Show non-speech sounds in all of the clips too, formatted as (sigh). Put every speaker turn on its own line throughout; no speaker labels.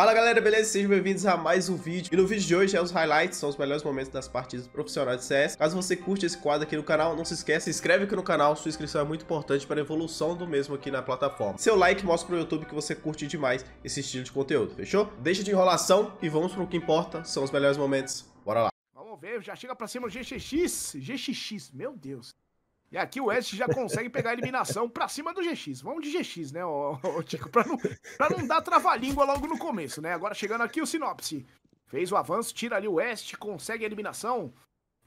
Fala galera, beleza? Sejam bem-vindos a mais um vídeo. E no vídeo de hoje é os highlights, são os melhores momentos das partidas profissionais de CS. Caso você curte esse quadro aqui no canal, não se esqueça, se inscreve aqui no canal, sua inscrição é muito importante para a evolução do mesmo aqui na plataforma. Seu like mostra pro YouTube que você curte demais esse estilo de conteúdo, fechou? Deixa de enrolação e vamos pro que importa, são os melhores momentos. Bora lá.
Vamos ver, já chega para cima o GXX, GXX, meu Deus. E aqui o West já consegue pegar a eliminação pra cima do GX. Vamos de GX, né, ô, ô, Tico? Pra não, não dar trava-língua logo no começo, né? Agora chegando aqui o Sinopse. Fez o avanço, tira ali o West, consegue a eliminação.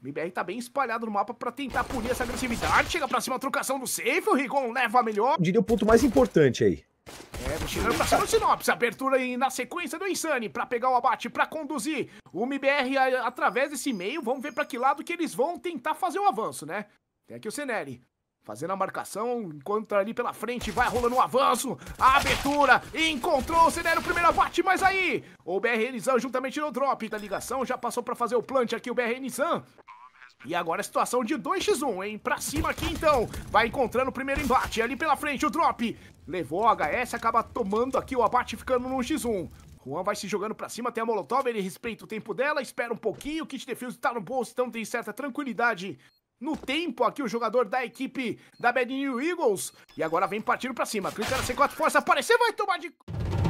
O MBR tá bem espalhado no mapa pra tentar punir essa agressividade. Chega pra cima a trocação do safe, o Rigon
leva a melhor. Eu diria o ponto mais importante aí.
É, chegando pra cima do Sinopse, abertura aí na sequência do Insane pra pegar o abate, pra conduzir o MBR através desse meio. Vamos ver pra que lado que eles vão tentar fazer o avanço, né? Tem aqui o Sinelli. Fazendo a marcação, encontra ali pela frente, vai rolando um avanço, a abertura, encontrou o Sinelli, o primeiro abate, mas aí, o BR juntamente no drop da ligação, já passou para fazer o plant aqui, o BR E agora a situação de 2x1, hein? Pra cima aqui então. Vai encontrando o primeiro embate. Ali pela frente, o drop. Levou o HS, acaba tomando aqui o abate, ficando no x1. Juan vai se jogando pra cima, tem a Molotov, ele respeita o tempo dela, espera um pouquinho, o kit defuse tá no bolso, então tem certa tranquilidade no tempo aqui o jogador da equipe da Bad New Eagles. E agora vem partindo pra cima. Clica na C4, força aparecer, vai tomar de...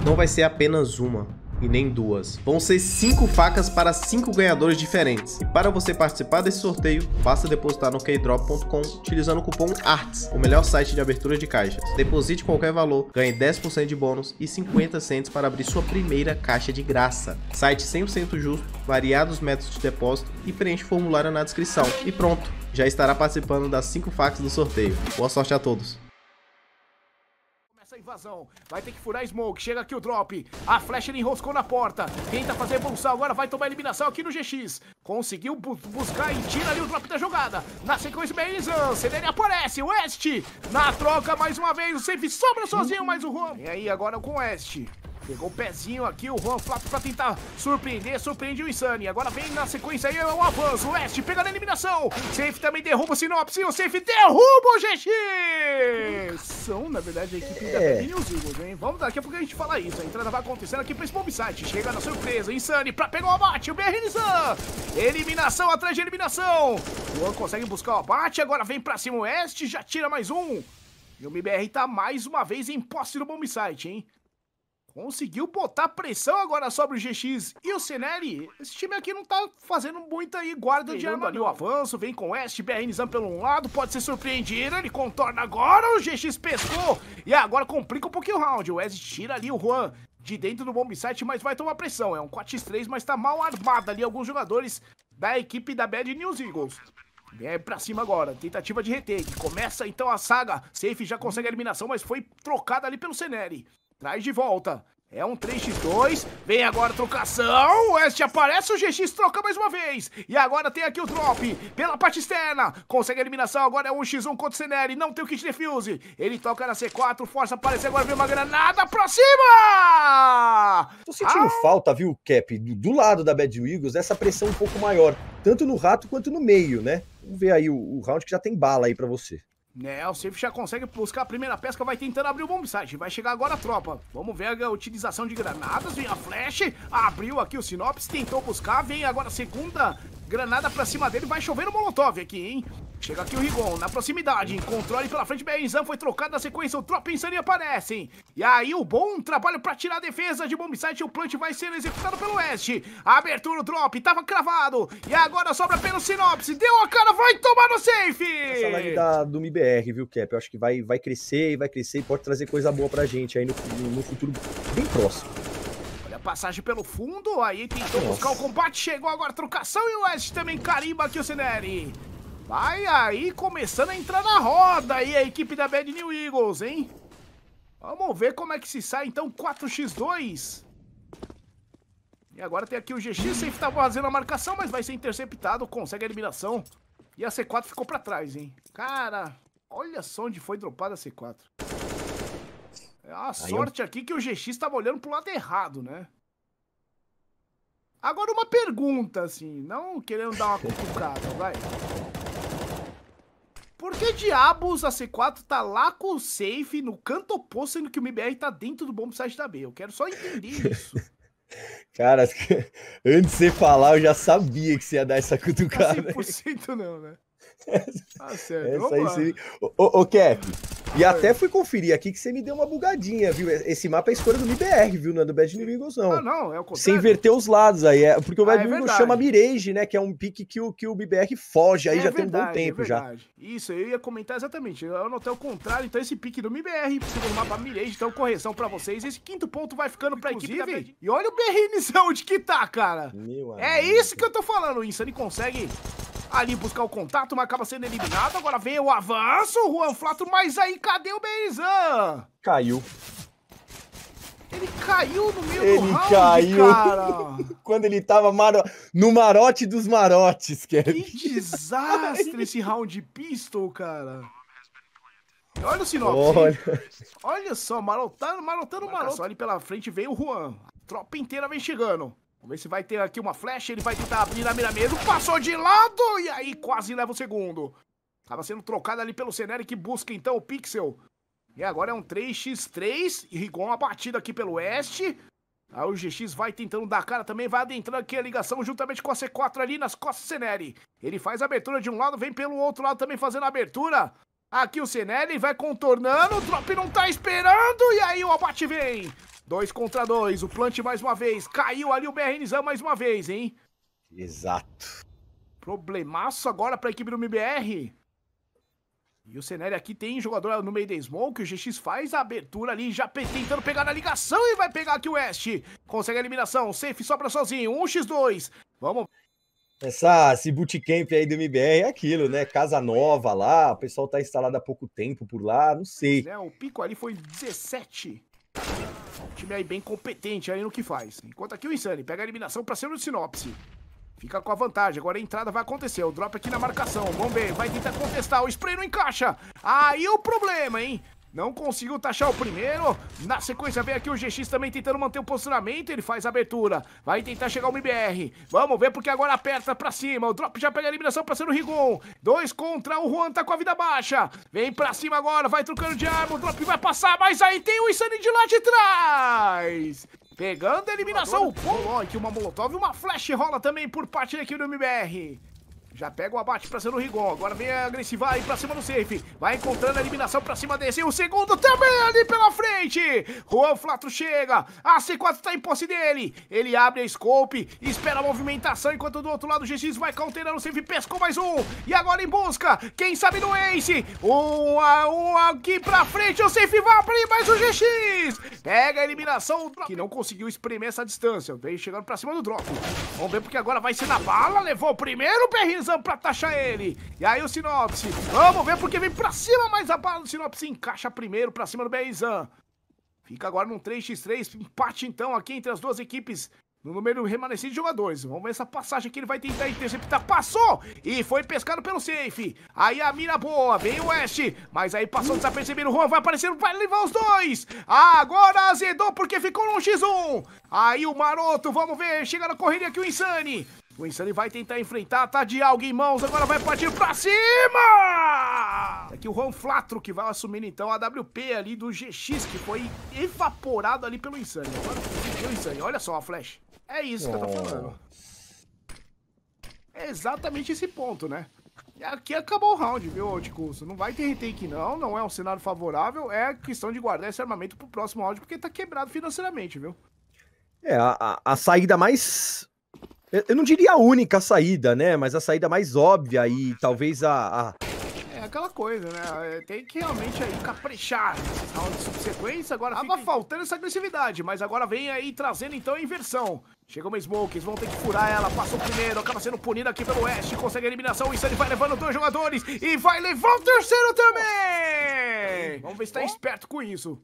Não vai ser apenas uma e nem duas. Vão ser cinco facas para cinco ganhadores diferentes. E para você participar desse sorteio, basta depositar no keydrop.com utilizando o cupom ARTS, o melhor site de abertura de caixas. Deposite qualquer valor, ganhe 10% de bônus e 50 centos para abrir sua primeira caixa de graça. Site 100% justo, variados métodos de depósito e preenche o formulário na descrição. E pronto, já estará participando das cinco facas do sorteio. Boa sorte a todos!
invasão. Vai ter que furar smoke. Chega aqui o drop. A flecha ele enroscou na porta. Tenta fazer bolsar. Agora vai tomar eliminação aqui no GX. Conseguiu bu buscar e tira ali o drop da jogada. Na sequência, Benizan. Cedele aparece. West. Na troca mais uma vez. O safe sobra sozinho. Mais o Juan. E aí agora com o West. Pegou o pezinho aqui, o Juan Flap pra tentar surpreender, surpreende o Insane. Agora vem na sequência aí é o avanço, o West pega a eliminação. Safe também derruba o Sinopse, o Safe derruba o GX! são, na verdade, a equipe é. da Berlin e os Eagles, hein? Vamos, daqui a pouco a gente fala isso. A entrada vai acontecendo aqui pra Spomb Site. Chega na surpresa, Insane pra pegar o abate. O BR Sun. Eliminação atrás de eliminação. Luan consegue buscar o abate. Agora vem pra cima o Oeste, já tira mais um. E o MBR tá mais uma vez em posse do Bomb Site, hein? conseguiu botar pressão agora sobre o GX e o Senelli. Esse time aqui não tá fazendo muita aí guarda de arma ali. O avanço vem com West, BR Nizam pelo lado, pode ser surpreendido. Ele contorna agora, o GX pescou. E agora complica um pouquinho o round. O West tira ali o Juan de dentro do bomb site, mas vai tomar pressão. É um 4x3, mas tá mal armado ali alguns jogadores da equipe da Bad News Eagles. Vem pra cima agora, tentativa de retake. Começa então a saga. Safe já consegue a eliminação, mas foi trocada ali pelo Seneri. Traz de volta. É um 3x2. Vem agora a trocação. Este aparece. O GX troca mais uma vez. E agora tem aqui o drop. Pela parte externa. Consegue a eliminação. Agora é 1x1 contra o Ceneri, Não tem o kit defuse. Ele toca na C4. Força aparecer. Agora vem uma granada pra cima.
Tô sentindo ah! falta, viu, Cap? Do, do, lado da Bad Eagles, essa pressão um pouco maior. Tanto no rato quanto no meio, né? Vamos ver aí o, o round que já tem bala aí pra você.
Né, o Safe já consegue buscar a primeira pesca, vai tentando abrir o bombsite. Vai chegar agora a tropa. Vamos ver a utilização de granadas. Vem a flash, abriu aqui o sinopse. tentou buscar. Vem agora a segunda Granada pra cima dele, vai chover no Molotov aqui, hein? Chega aqui o Rigon, na proximidade, controle pela frente, Benzan foi trocado na sequência, o Tropa Insani aparecem. E aí o bom trabalho pra tirar a defesa de Bombsite, o plant vai ser executado pelo Oeste. Abertura, o Drop, tava cravado, e agora sobra pelo Sinopse, deu a cara, vai tomar no safe! Essa live
da, do MBR, viu, Cap? Eu acho que vai, vai crescer e vai crescer e pode trazer coisa boa pra gente aí no, no futuro bem próximo
passagem pelo fundo, aí tentou Nossa. buscar o combate, chegou agora a trocação e o West também carimba aqui o Cineri. Vai aí começando a entrar na roda aí a equipe da Bad New Eagles, hein? Vamos ver como é que se sai então 4x2. E agora tem aqui o GX, sempre tá fazendo a marcação, mas vai ser interceptado, consegue a eliminação. E a C4 ficou pra trás, hein? Cara, olha só onde foi dropada a C4. é A é sorte aqui que o GX tava olhando pro lado errado, né? Agora uma pergunta, assim, não querendo dar uma cutucada, (laughs) vai. Por que diabos a C4 tá lá com o safe no canto oposto, sendo que o MBR tá dentro do bomb site da B? Eu quero só entender (laughs) isso.
Cara, (laughs) antes de você falar, eu já sabia que você ia dar essa tá cutucada.
100% não, né? Tá certo, Essa vamos aí,
lá. Ô, ô, Cap, e Foi. até fui conferir aqui que você me deu uma bugadinha, viu? Esse mapa é a escolha do MBR, viu? Não é do Bad New Eagles, não. Ah,
não, é o contrário. Você
inverteu os lados aí. É... Porque o Bad ah, é New Eagles chama Mirage, né? Que é um pique que o, que o MBR foge aí é já verdade, tem um bom é tempo já.
Isso, eu ia comentar exatamente. Eu anotei o contrário, então esse pique do MBR, segundo mapa Mirage, então correção pra vocês. Esse quinto ponto vai ficando pra Inclusive, equipe da Bad... E olha o Berrinizão de que tá, cara. Meu é amigo. isso que eu tô falando, Insane consegue ali buscar o contato, mas acaba sendo eliminado. Agora vem o avanço, o Juan Flato, mas aí cadê o Beizan? Caiu. Ele caiu no meio ele do round, caiu. cara.
(laughs) Quando ele tava maro... no marote dos marotes, Kevin. Que é
desastre esse round pistol, cara. Olha o Sinop. Olha. Olha só, marotando, marotando, marotando. Só ali pela frente veio o Juan. A tropa inteira vem chegando. Vamos ver se vai ter aqui uma flecha. Ele vai tentar abrir na mira mesmo. Passou de lado e aí quase leva o segundo. Tava sendo trocado ali pelo Cenery que busca então o Pixel. E agora é um 3x3. E Rigon uma batida aqui pelo Oeste. Aí o GX vai tentando dar cara também, vai adentrando aqui a ligação juntamente com a C4 ali nas costas do Ceneri. Ele faz a abertura de um lado, vem pelo outro lado também fazendo a abertura. Aqui o Ceneri vai contornando, o Drop não tá esperando, e aí o abate vem. Dois contra dois, o Plant mais uma vez. Caiu ali o BRNzão mais uma vez, hein?
Exato.
Problemaço agora pra equipe do MBR. E o Senere aqui tem jogador no meio da Smoke. O GX faz a abertura ali, já tentando pegar na ligação e vai pegar aqui o West. Consegue a eliminação. Safe sobra sozinho. 1x2. Vamos.
Essa, esse bootcamp aí do MBR é aquilo, né? Casa nova lá, o pessoal tá instalado há pouco tempo por lá, não sei.
É, o pico ali foi 17 time aí bem competente aí no que faz. Enquanto aqui o Insane pega a eliminação pra cima do Sinopse. Fica com a vantagem, agora a entrada vai acontecer, o drop aqui na marcação, Vamos ver, vai tentar contestar, o spray não encaixa. Aí o problema, hein? Não conseguiu taxar o primeiro. Na sequência vem aqui o GX também tentando manter o posicionamento. Ele faz a abertura. Vai tentar chegar o MBR. Vamos ver porque agora aperta pra cima. O Drop já pega a eliminação pra ser o Rigon. Dois contra o Juan, tá com a vida baixa. Vem pra cima agora, vai trocando de arma. O Drop vai passar, mas aí tem o Insane de lá de trás. Pegando a eliminação, o aqui uma Molotov e uma Flash rola também por parte aqui do MBR. Já pega o abate pra cima do Rigon. Agora vem a agressiva aí pra cima do safe. Vai encontrando a eliminação pra cima desse. E o segundo também ali pela frente. Juan Flato chega. A C4 tá em posse dele. Ele abre a scope. Espera a movimentação. Enquanto do outro lado o GX vai counterando o safe. Pescou mais um. E agora em busca. Quem sabe no Ace. Um, um aqui pra frente. O safe vai abrir mais o GX. Pega a eliminação. Que não conseguiu espremer essa distância. Vem chegando pra cima do drop. Vamos ver porque agora vai ser na bala. Levou o primeiro perrinho Partizan pra taxar ele. E aí o Sinopse. Vamos ver porque vem pra cima, mas a bala do Sinopse encaixa primeiro pra cima do Beizan. Fica agora num 3x3, empate então aqui entre as duas equipes no número remanescente de jogadores. Vamos ver essa passagem que ele vai tentar interceptar. Passou! E foi pescado pelo safe. Aí a mira boa, vem o West. Mas aí passou desapercebido. Juan vai aparecendo, vai levar os dois. Agora azedou porque ficou num X1. Aí o maroto, vamos ver. Chega na correria aqui o Insane. O Insane vai tentar enfrentar, tá de algo em mãos, agora vai partir pra cima! Aqui é o Juan Flatro que vai assumindo então a WP ali do GX, que foi evaporado ali pelo Insane. Agora o Insane, olha só a flash. É isso que eu tô falando. É exatamente esse ponto, né? Aqui acabou o round, viu, Anticurso? Não vai ter retake, não. Não é um cenário favorável. É questão de guardar esse armamento pro próximo round, porque tá quebrado financeiramente, viu? É,
a, a saída mais eu não diria a única saída, né? Mas a saída mais óbvia e uhum. talvez a, a...
É aquela coisa, né? É, tem que realmente aí caprichar nesses rounds Agora tava fica... faltando essa agressividade, mas agora vem aí trazendo então a inversão. Chegou uma Smoke, vão ter que furar ela, Passou o primeiro, acaba sendo punido aqui pelo West, consegue a eliminação, o Insane vai levando dois jogadores e vai levar o terceiro também! Vamos ver se tá esperto com isso.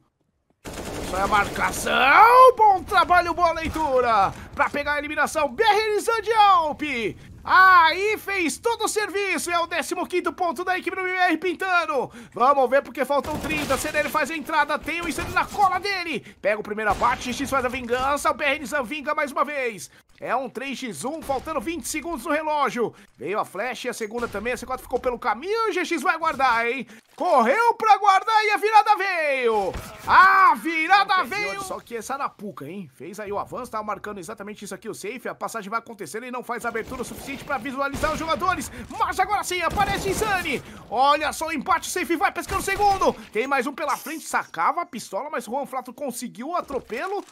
Sai a é marcação. Bom trabalho, boa leitura. Pra pegar a eliminação, Berrizan de Alpe. Aí fez todo o serviço, é o 15 ponto da equipe do MR pintando. Vamos ver porque faltam 30. Serene faz a entrada, tem o incêndio na cola dele. Pega o primeiro abate, X faz a vingança, o PRNzan vinga mais uma vez. É um 3x1, faltando 20 segundos no relógio. Veio a flecha e a segunda também. A C4 ficou pelo caminho. O GX vai guardar, hein? Correu pra guardar e a virada veio. A virada veio. Só que essa arapuca, hein? Fez aí o avanço, tava marcando exatamente isso aqui, o safe. A passagem vai acontecendo e não faz abertura suficiente pra visualizar os jogadores. Mas agora sim, aparece Insane. Olha só o empate, o safe vai pescando o segundo. Tem mais um pela frente, sacava a pistola, mas Juan Flato conseguiu o atropelo.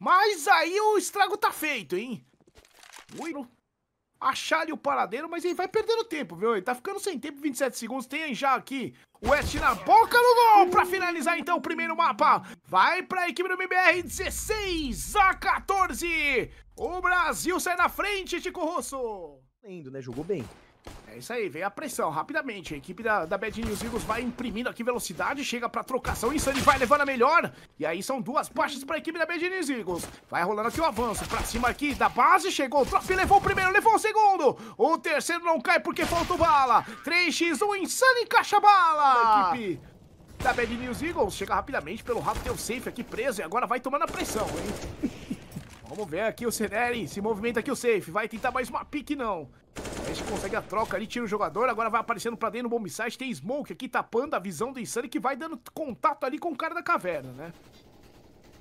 Mas aí o estrago tá feito, hein? Muito achar o paradeiro, mas ele vai perdendo tempo, viu? Ele tá ficando sem tempo, 27 segundos, tem já aqui o West na boca do gol pra finalizar então o primeiro mapa. Vai pra equipe do MBR, 16 a 14. O Brasil sai na frente, Chico Rosso. Lindo, né? Jogou bem. É isso aí, vem a pressão rapidamente. A equipe da, da Bad News Eagles vai imprimindo aqui velocidade, chega pra trocação. Insane vai levando a melhor. E aí são duas baixas pra equipe da Bad News Eagles. Vai rolando aqui o avanço pra cima aqui da base. Chegou o drop, levou o primeiro, levou o segundo. O terceiro não cai porque faltou bala. 3x1, Insane encaixa bala. A equipe da Bad News Eagles chega rapidamente pelo rato, tem o safe aqui preso e agora vai tomando a pressão, hein? (laughs) Vamos ver aqui o Ceneri, se movimenta aqui o safe, vai tentar mais uma pique não gente consegue a troca ali, tira o jogador, agora vai aparecendo pra dentro no bomb site, tem Smoke aqui tapando a visão do Insane, que vai dando contato ali com o cara da caverna, né?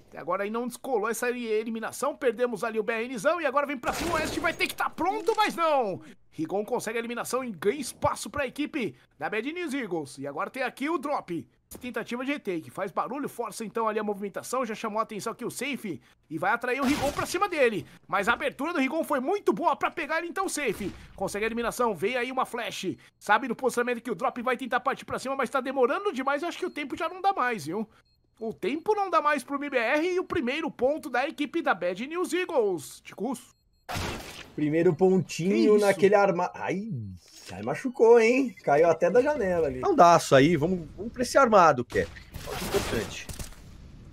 Até agora aí não descolou essa eliminação, perdemos ali o BRNzão e agora vem pra cima, o Oeste vai ter que estar tá pronto, mas não! Rigon consegue a eliminação e ganha espaço pra equipe da Bad News Eagles. E agora tem aqui o drop. Tentativa de retake. Faz barulho, força então ali a movimentação. Já chamou a atenção aqui o safe. E vai atrair o Rigon pra cima dele. Mas a abertura do Rigon foi muito boa pra pegar ele então safe. Consegue a eliminação. Veio aí uma flash. Sabe no posicionamento que o drop vai tentar partir pra cima, mas tá demorando demais. Eu acho que o tempo já não dá mais, viu? O tempo não dá mais pro MBR e o primeiro ponto da equipe da Bad News Eagles.
Ticus. Primeiro pontinho naquele armário. Ai, aí machucou, hein? Caiu até da janela ali. Não dá isso aí, vamos, vamos pra esse armado, Cap. É importante.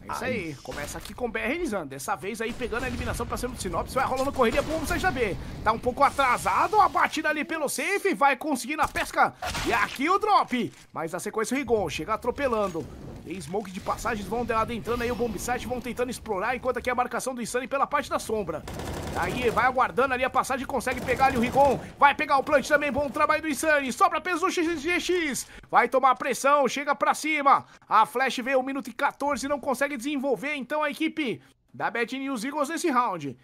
É isso aí, começa aqui com o BR Nizando. Dessa vez aí pegando a eliminação pra cima do Sinop, vai rolando correria pro você saber. Tá um pouco atrasado, a batida ali pelo safe, vai conseguindo a pesca. E aqui o drop. Mas na sequência o Rigon chega atropelando. E Smoke de passagens vão de entrando aí o bombsite, vão tentando explorar, enquanto aqui é a marcação do Insane pela parte da sombra. Aí vai aguardando ali a passagem, consegue pegar ali o Rigon. Vai pegar o plant também, bom trabalho do Insane. Sobra peso GX. Vai tomar pressão, chega pra cima. A Flash veio 1 minuto e 14, não consegue desenvolver. Então a equipe da Bet News Eagles nesse round.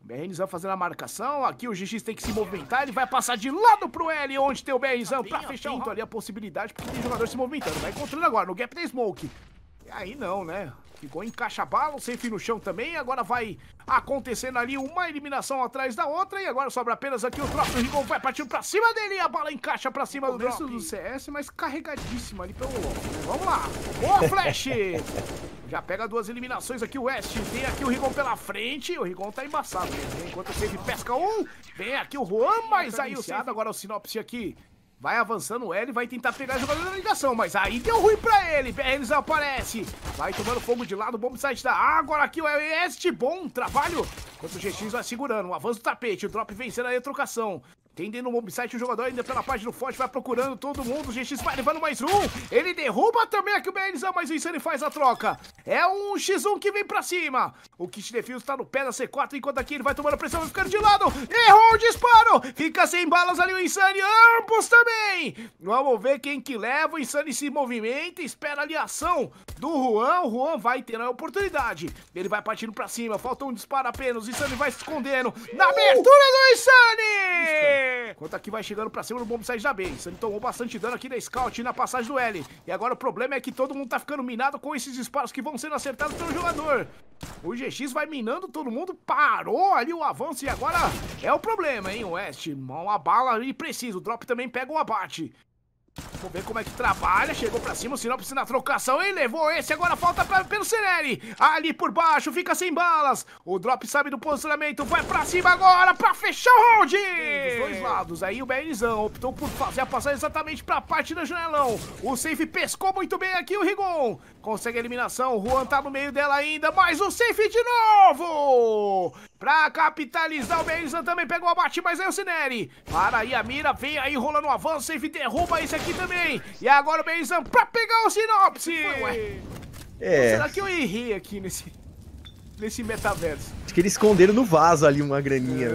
O Bernizan fazendo a marcação, aqui o GX tem que se movimentar, ele vai passar de lado pro L, onde tem o Bernizan pra fechar então, ali a possibilidade, porque tem jogador se movimentando, vai encontrando agora no gap da Smoke aí não, né? Ficou em caixa bala, sem fim no chão também. Agora vai acontecendo ali uma eliminação atrás da outra. E agora sobra apenas aqui o próximo Rigon vai partindo pra cima dele. A bala encaixa pra cima do drop. do CS, mas carregadíssima ali pelo né? Vamos lá. Boa, Flash! (laughs) Já pega duas eliminações aqui o West. Tem aqui o Rigon pela frente. O Rigon tá embaçado mesmo. Né? Enquanto o Save pesca um, vem aqui o Juan. Tá mas aí o Save... Agora o Sinopse aqui Vai avançando o L, vai tentar pegar a jogada da ligação, mas aí deu ruim pra ele. Eles aparece. Vai tomando fogo de lado, bom site da ah, agora aqui o West, é bom trabalho. Enquanto o GX vai segurando, o avanço do tapete, o drop vencendo a trocação. Tem dentro do site um jogador ainda pela página do Forte, vai procurando todo mundo. O GX vai levando mais um. Ele derruba também aqui o BNZ, mas isso ele faz a troca. É um X1 que vem pra cima. O Kit Defuse tá no pé da C4, enquanto aqui ele vai tomando pressão, vai ficando de lado. Errou o disparo. Fica sem balas ali o Insane. Ambos também. Vamos ver quem que leva. O Insane se movimenta, espera ali a ação do Juan. O Juan vai ter a oportunidade. Ele vai partindo pra cima. Falta um disparo apenas. O Insane vai se escondendo. Na uh! abertura do Insane! Enquanto aqui vai chegando pra cima do Bombside da B. Ele tomou bastante dano aqui da Scout na passagem do L. E agora o problema é que todo mundo tá ficando minado com esses disparos que vão sendo acertados pelo jogador. O GX vai minando todo mundo, parou ali o avanço e agora é o problema, hein, West? Mão a bala e preciso, o drop também pega o abate. Vamos ver como é que trabalha. Chegou pra cima, o precisa na trocação. Ele levou esse. Agora falta pra, pelo Cereri. Ali por baixo, fica sem balas. O Drop sabe do posicionamento. Vai pra cima agora pra fechar o round. Dos dois lados. Aí o Benizão. optou por fazer a passagem exatamente pra parte do janelão. O Safe pescou muito bem aqui o Rigon. Consegue a eliminação. O Juan tá no meio dela ainda. Mas o Safe de novo. Pra capitalizar o Benza também pegou o abate, mas é o Cineri. Para aí a mira, vem aí rolando o um avanço, save derruba esse aqui também. E agora o Benza pra pegar o Sinopse. Ué,
é. Será que eu
errei aqui nesse, nesse metaverso?
Acho que eles esconderam no vaso ali uma graninha.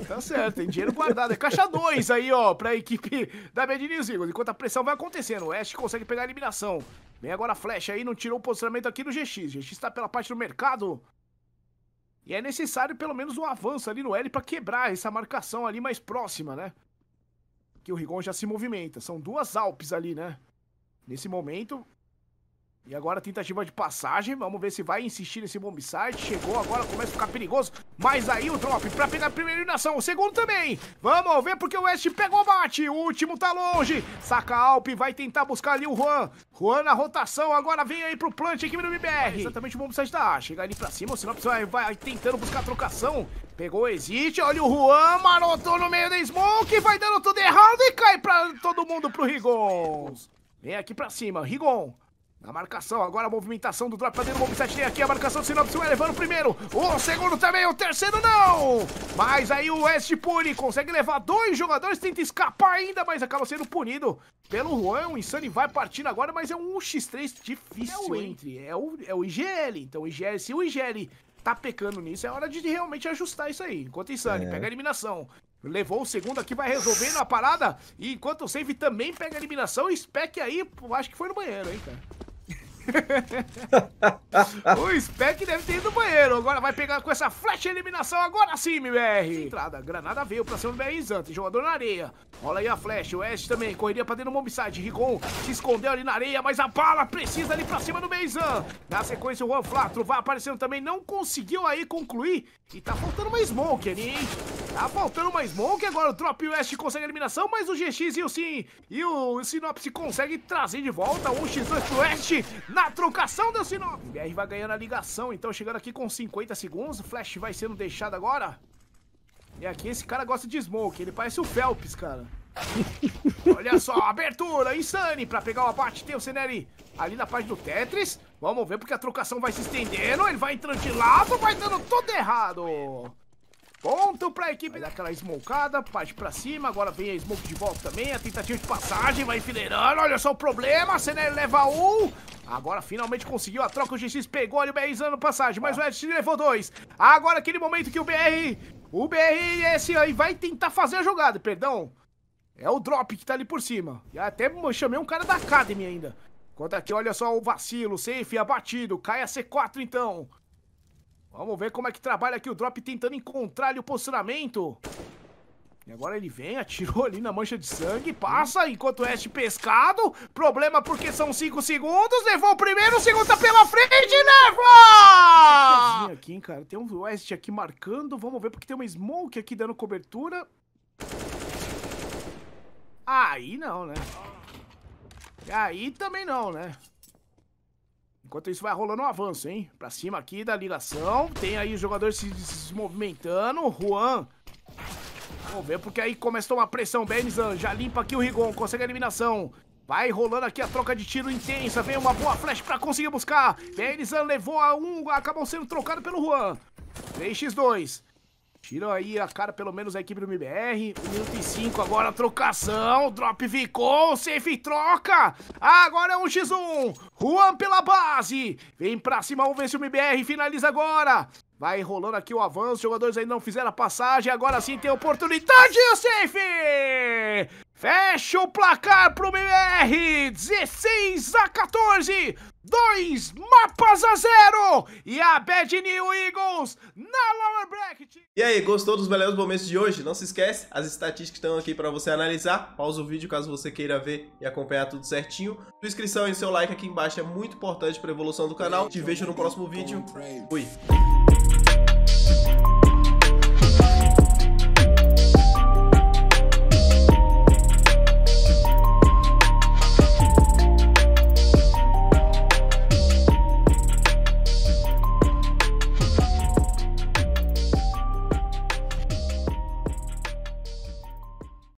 É. Tá certo, tem dinheiro guardado. É caixa 2 aí, ó, pra equipe da Bad News Eagles. Enquanto a pressão vai acontecendo, o West consegue pegar a eliminação. Vem agora a flecha aí, não tirou o posicionamento aqui no GX. GX tá pela parte do mercado. E é necessário pelo menos um avanço ali no L para quebrar essa marcação ali mais próxima, né? Que o Rigon já se movimenta. São duas Alpes ali, né? Nesse momento, e agora tentativa de passagem, vamos ver se vai insistir nesse bombsite. Chegou agora, começa a ficar perigoso. Mas aí o drop pra pegar a primeira eliminação, o segundo também. Vamos ver porque o West pegou o bate, o último tá longe. Saca Alp, vai tentar buscar ali o Juan. Juan na rotação, agora vem aí pro plant, equipe do MBR. É exatamente o bombsite da A, chega ali pra cima, senão Sinops vai, vai tentando buscar a trocação. Pegou o Exit, olha o Juan, marotou no meio da Smoke, vai dando tudo errado e cai pra todo mundo pro Rigons. Vem aqui pra cima, Rigon. Na marcação, agora a movimentação do drop fazendo tá o moveset tem aqui, a marcação do Sinopse vai levando o primeiro, o segundo também, o terceiro não! Mas aí o West pune, consegue levar dois jogadores, tenta escapar ainda, mas acaba sendo punido pelo Juan, o Insane vai partindo agora, mas é um 1x3 difícil, é o entre, é o, é o IGL, então o IGL, se o IGL tá pecando nisso, é hora de realmente ajustar isso aí, enquanto o Insane é. pega a eliminação, Levou o segundo aqui, vai resolvendo a parada. E enquanto o Save também pega a eliminação, o Spec aí, acho que foi no banheiro, hein, cara.
(laughs)
o Spec deve ter ido no banheiro. Agora vai pegar com essa flecha eliminação. Agora sim, MBR. Entrada. Granada veio pra ser um BR Zante. Jogador na areia. Rola aí a flecha, o Ash também, correria pra dentro do Mombside, Rigon se escondeu ali na areia, mas a bala precisa ali pra cima do Meizan. Na sequência o Juan Flatro vai aparecendo também, não conseguiu aí concluir, e tá faltando uma Smoke ali, hein? Tá faltando uma Smoke, agora o Drop West consegue a eliminação, mas o GX e o Sim e o Sinopse consegue trazer de volta o X2 pro West na trocação do Sinopse. BR vai ganhando a ligação, então chegando aqui com 50 segundos, o Flash vai sendo deixado agora. E é aqui esse cara gosta de smoke, ele parece o Phelps, cara. (laughs) Olha só, abertura, Insane, pra pegar o abate, tem o Ceneri ali na parte do Tetris. Vamos ver, porque a trocação vai se estendendo, ele vai entrando de lado, vai dando tudo errado. Ponto pra equipe daquela smokada, parte pra cima, agora vem a smoke de volta também, a tentativa de passagem, vai enfileirando, olha só o problema, Ceneri leva um. Agora finalmente conseguiu a troca, o GX pegou ali o BR passagem, mas o Edson levou dois. Agora é aquele momento que o BR o BRS aí vai tentar fazer a jogada, perdão. É o drop que tá ali por cima. E até chamei um cara da Academy ainda. Enquanto aqui, olha só o vacilo, safe, abatido. Cai a C4 então. Vamos ver como é que trabalha aqui o drop tentando encontrar ali o posicionamento. E agora ele vem, atirou ali na mancha de sangue, passa, enquanto este pescado. Problema porque são 5 segundos, levou o primeiro, o segundo tá pela frente, leva! aqui, hein, cara. Tem um West aqui marcando, vamos ver, porque tem uma Smoke aqui dando cobertura. Aí não, né? Aí também não, né? Enquanto isso, vai rolando um avanço, hein? Pra cima aqui da ligação. Tem aí o jogador se, se movimentando. Juan Vamos ver, porque aí começou uma pressão. Benizan já limpa aqui o Rigon, consegue a eliminação. Vai rolando aqui a troca de tiro intensa. Vem uma boa flash pra conseguir buscar. Benizan levou a um, acabou sendo trocado pelo Juan. 3x2. Tira aí a cara, pelo menos, a equipe do MBR. 1 minuto e 5 agora, trocação. Drop ficou, safe troca. Agora é 1x1. Juan pela base. Vem pra cima, vamos ver se o MBR finaliza agora. Vai rolando aqui o avanço, os jogadores ainda não fizeram a passagem, agora sim tem oportunidade e o safe! Fecha o placar pro MR, 16 a 14, dois mapas a zero e a Bad New Eagles na Lower Bracket.
E aí, gostou dos melhores momentos de hoje? Não se esquece, as estatísticas estão aqui para você analisar. Pausa o vídeo caso você queira ver e acompanhar tudo certinho. Sua inscrição e seu like aqui embaixo é muito importante para a evolução do canal. Te vejo no próximo vídeo. Fui.